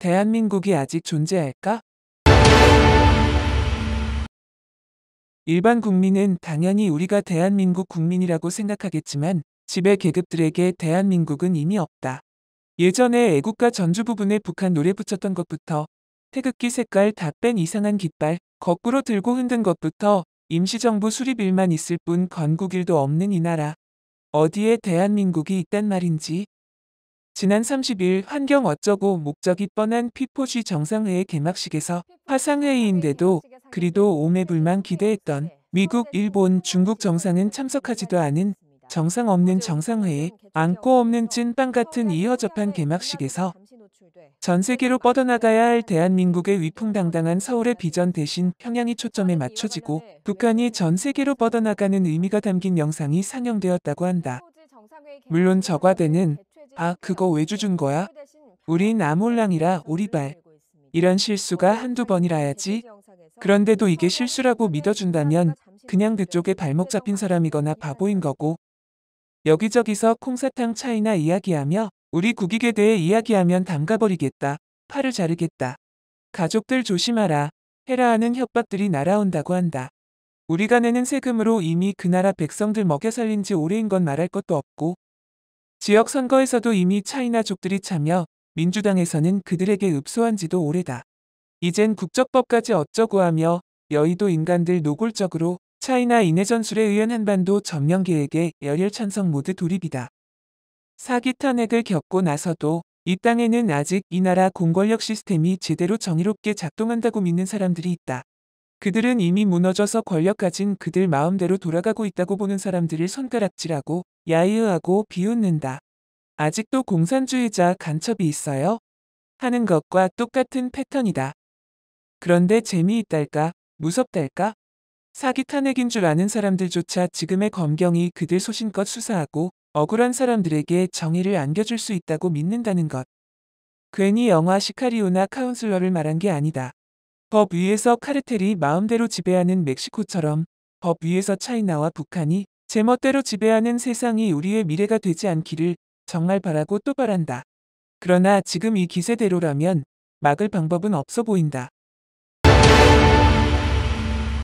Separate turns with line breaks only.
대한민국이 아직 존재할까? 일반 국민은 당연히 우리가 대한민국 국민이라고 생각하겠지만 지배 계급들에게 대한민국은 이미 없다. 예전에 애국가 전주 부분에 북한 노래 붙였던 것부터 태극기 색깔 다 뺀 이상한 깃발 거꾸로 들고 흔든 것부터 임시정부 수립일만 있을 뿐 건국일도 없는 이 나라 어디에 대한민국이 있단 말인지 지난 30일 환경 어쩌고 목적이 뻔한 피포시 정상회의 개막식에서 화상회의인데도 그리도 오매불만 기대했던 미국, 일본, 중국 정상은 참석하지도 않은 정상 없는 정상회의, 안고 없는 찐빵 같은 이어접한 개막식에서 전 세계로 뻗어나가야 할 대한민국의 위풍당당한 서울의 비전 대신 평양이 초점에 맞춰지고 북한이 전 세계로 뻗어나가는 의미가 담긴 영상이 상영되었다고 한다. 물론 저과대는 아, 그거 왜 주준 거야? 우린 아몰랑이라 오리발. 이런 실수가 한두 번이라야지. 그런데도 이게 실수라고 믿어준다면 그냥 그쪽에 발목 잡힌 사람이거나 바보인 거고. 여기저기서 콩사탕 차이나 이야기하며 우리 국익에 대해 이야기하면 담가버리겠다. 팔을 자르겠다. 가족들 조심하라. 해라 하는 협박들이 날아온다고 한다. 우리가 내는 세금으로 이미 그 나라 백성들 먹여 살린 지 오래인 건 말할 것도 없고 지역 선거에서도 이미 차이나족들이 참여, 민주당에서는 그들에게 읍소한 지도 오래다. 이젠 국적법까지 어쩌고 하며 여의도 인간들 노골적으로 차이나 인해 전술에 의한 한반도 전면 계획에 열혈 찬성 모두 돌입이다. 사기 탄핵을 겪고 나서도 이 땅에는 아직 이 나라 공권력 시스템이 제대로 정의롭게 작동한다고 믿는 사람들이 있다. 그들은 이미 무너져서 권력 가진 그들 마음대로 돌아가고 있다고 보는 사람들을 손가락질하고 야유하고 비웃는다. 아직도 공산주의자 간첩이 있어요? 하는 것과 똑같은 패턴이다. 그런데 재미있달까? 무섭달까? 사기 탄핵인 줄 아는 사람들조차 지금의 검경이 그들 소신껏 수사하고 억울한 사람들에게 정의를 안겨줄 수 있다고 믿는다는 것. 괜히 영화 시카리오나 카운슬러를 말한 게 아니다. 법 위에서 카르텔이 마음대로 지배하는 멕시코처럼 법 위에서 차이나와 북한이 제멋대로 지배하는 세상이 우리의 미래가 되지 않기를 정말 바라고 또 바란다. 그러나 지금 이 기세대로라면 막을 방법은 없어 보인다.